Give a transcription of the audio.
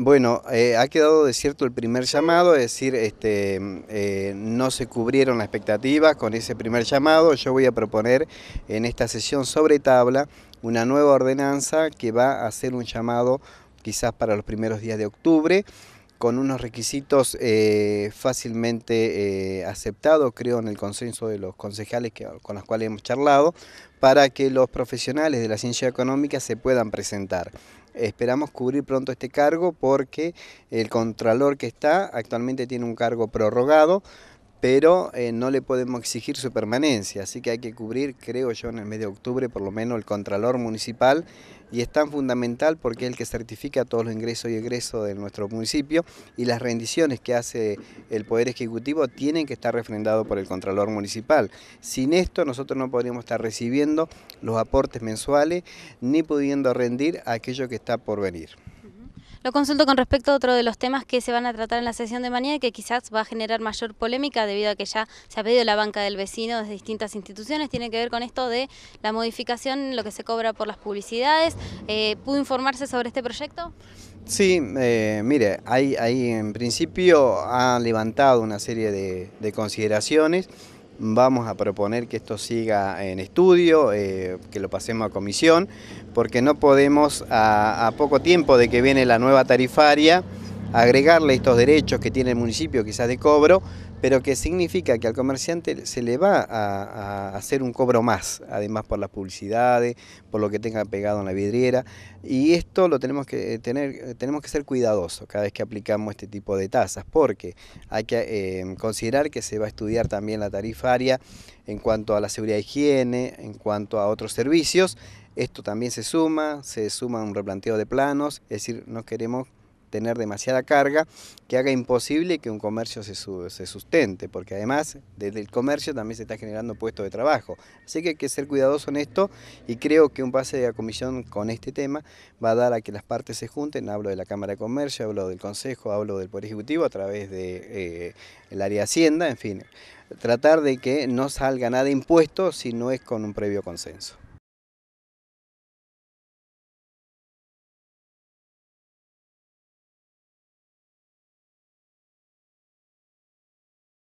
Bueno, eh, ha quedado cierto el primer llamado, es decir, este, eh, no se cubrieron las expectativas con ese primer llamado. Yo voy a proponer en esta sesión sobre tabla una nueva ordenanza que va a hacer un llamado quizás para los primeros días de octubre con unos requisitos eh, fácilmente aceptados, creo, en el consenso de los concejales con los cuales hemos charlado, para que los profesionales de la ciencia económica se puedan presentar. Esperamos cubrir pronto este cargo porque el contralor que está actualmente tiene un cargo prorrogado, pero eh, no le podemos exigir su permanencia, así que hay que cubrir, creo yo, en el mes de octubre por lo menos el Contralor Municipal, y es tan fundamental porque es el que certifica todos los ingresos y egresos de nuestro municipio, y las rendiciones que hace el Poder Ejecutivo tienen que estar refrendados por el Contralor Municipal. Sin esto nosotros no podríamos estar recibiendo los aportes mensuales, ni pudiendo rendir aquello que está por venir. Lo consulto con respecto a otro de los temas que se van a tratar en la sesión de mañana y que quizás va a generar mayor polémica debido a que ya se ha pedido la banca del vecino desde distintas instituciones. Tiene que ver con esto de la modificación, lo que se cobra por las publicidades. Eh, ¿Pudo informarse sobre este proyecto? Sí, eh, mire, ahí, ahí en principio ha levantado una serie de consideraciones vamos a proponer que esto siga en estudio, eh, que lo pasemos a comisión, porque no podemos a poco tiempo de que viene la nueva tarifaria, agregarle estos derechos que tiene el municipio quizás de cobro, pero que significa que al comerciante se le va a, hacer un cobro más, además por las publicidades, por lo que tenga pegado en la vidriera, y esto lo tenemos que tener, tenemos que ser cuidadosos cada vez que aplicamos este tipo de tasas, porque hay que eh, considerar que se va a estudiar también la tarifaria en cuanto a la seguridad de higiene, en cuanto a otros servicios, esto también se suma, se suma un replanteo de planos, es decir, no queremos tener demasiada carga que haga imposible que un comercio se, sustente, porque además desde el comercio también se está generando puestos de trabajo. Así que hay que ser cuidadoso en esto y creo que un pase de la comisión con este tema va a dar a que las partes se junten, hablo de la Cámara de Comercio, hablo del Consejo, hablo del Poder Ejecutivo a través del eh, área Hacienda, en fin, tratar de que no salga nada impuesto si no es con un previo consenso.